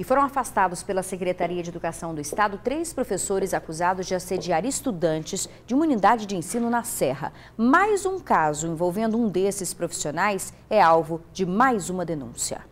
e foram afastados pela Secretaria de Educação do Estado três professores acusados de assediar estudantes de uma unidade de ensino na Serra. Mais um caso envolvendo um desses profissionais é alvo de mais uma denúncia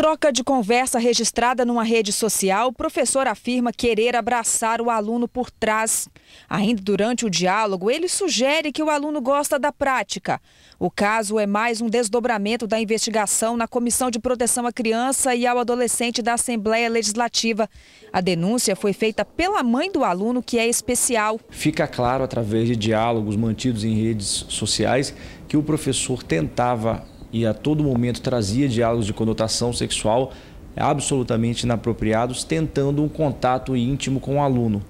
troca de conversa registrada numa rede social, o professor afirma querer abraçar o aluno por trás. Ainda durante o diálogo, ele sugere que o aluno gosta da prática. O caso é mais um desdobramento da investigação na Comissão de Proteção à Criança e ao Adolescente da Assembleia Legislativa. A denúncia foi feita pela mãe do aluno, que é especial. Fica claro, através de diálogos mantidos em redes sociais, que o professor tentava e a todo momento trazia diálogos de conotação sexual absolutamente inapropriados, tentando um contato íntimo com o um aluno.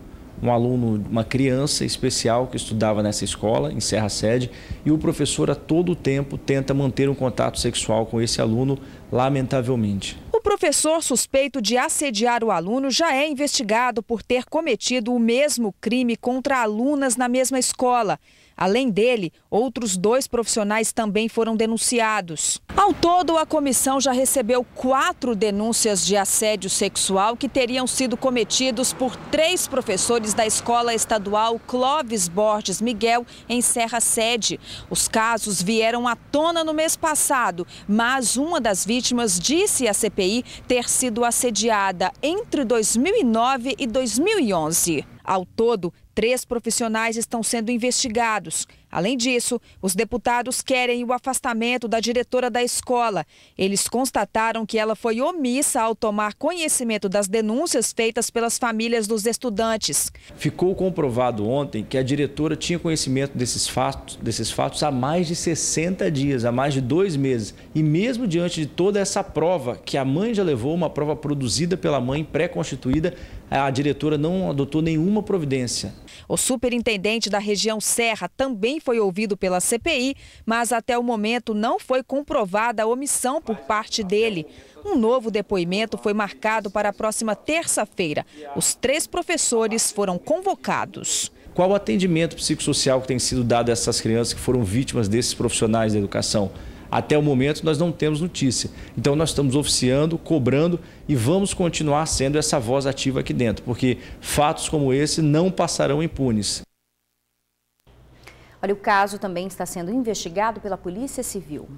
Um aluno, uma criança especial que estudava nessa escola, em Serra Sede, e o professor a todo tempo tenta manter um contato sexual com esse aluno, lamentavelmente. O professor suspeito de assediar o aluno já é investigado por ter cometido o mesmo crime contra alunas na mesma escola. Além dele, outros dois profissionais também foram denunciados. Ao todo, a comissão já recebeu quatro denúncias de assédio sexual que teriam sido cometidos por três professores da Escola Estadual Clóvis Borges Miguel, em Serra Sede. Os casos vieram à tona no mês passado, mas uma das vítimas disse à CPI ter sido assediada entre 2009 e 2011. Ao todo, três profissionais estão sendo investigados. Além disso, os deputados querem o afastamento da diretora da escola. Eles constataram que ela foi omissa ao tomar conhecimento das denúncias feitas pelas famílias dos estudantes. Ficou comprovado ontem que a diretora tinha conhecimento desses fatos, desses fatos há mais de 60 dias, há mais de dois meses. E mesmo diante de toda essa prova que a mãe já levou, uma prova produzida pela mãe, pré-constituída, a diretora não adotou nenhum nenhuma providência. O superintendente da região Serra também foi ouvido pela CPI, mas até o momento não foi comprovada a omissão por parte dele. Um novo depoimento foi marcado para a próxima terça-feira. Os três professores foram convocados. Qual o atendimento psicossocial que tem sido dado a essas crianças que foram vítimas desses profissionais da educação? Até o momento, nós não temos notícia. Então, nós estamos oficiando, cobrando e vamos continuar sendo essa voz ativa aqui dentro, porque fatos como esse não passarão impunes. Olha, o caso também está sendo investigado pela Polícia Civil.